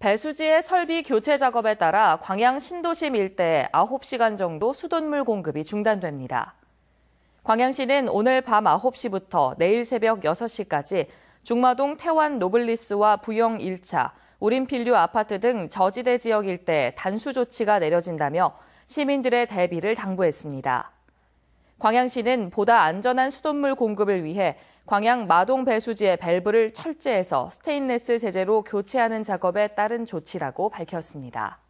배수지의 설비 교체 작업에 따라 광양 신도심 일대에 9시간 정도 수돗물 공급이 중단됩니다. 광양시는 오늘 밤 9시부터 내일 새벽 6시까지 중마동 태완 노블리스와 부영 1차, 우림필류 아파트 등 저지대 지역 일대에 단수 조치가 내려진다며 시민들의 대비를 당부했습니다. 광양시는 보다 안전한 수돗물 공급을 위해 광양 마동 배수지의 밸브를 철제해서 스테인레스 제재로 교체하는 작업에 따른 조치라고 밝혔습니다.